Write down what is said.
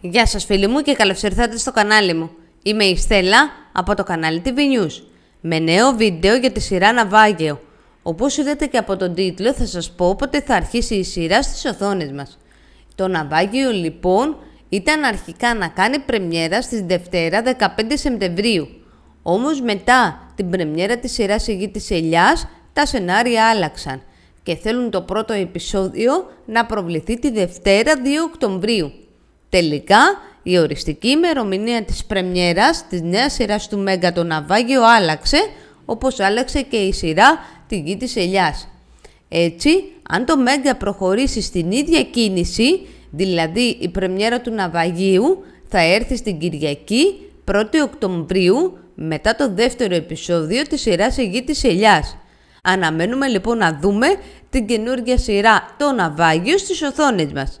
Γεια σας φίλοι μου και καλώς ήρθατε στο κανάλι μου. Είμαι η Στέλλα από το κανάλι TV News με νέο βίντεο για τη σειρά Ναυάγιο. Όπως είδατε και από τον τίτλο θα σας πω πότε θα αρχίσει η σειρά στις οθόνες μας. Το Ναυάγιο λοιπόν ήταν αρχικά να κάνει πρεμιέρα στις Δευτέρα 15 Σεπτεμβρίου. Όμως μετά την πρεμιέρα της σειράς γη της Ελιάς» τα σενάρια άλλαξαν και θέλουν το πρώτο επεισόδιο να προβληθεί τη Δευτέρα 2 Οκτωβρίου. Τελικά, η οριστική ημερομηνία της πρεμιέρας της νέας σειράς του Μέγκα το Ναυάγιο άλλαξε, όπως άλλαξε και η σειρά τη γη της ελιάς. Έτσι, αν το Μέγκα προχωρήσει στην ίδια κίνηση, δηλαδή η πρεμιέρα του Ναυαγίου θα έρθει στην Κυριακή 1η Οκτωβρίου μετά το δεύτερο επεισόδιο της σειράς «Η γη της ελιάς». Αναμένουμε λοιπόν να δούμε την καινούργια σειρά «Το Ναυάγιο» στις οθόνες μας.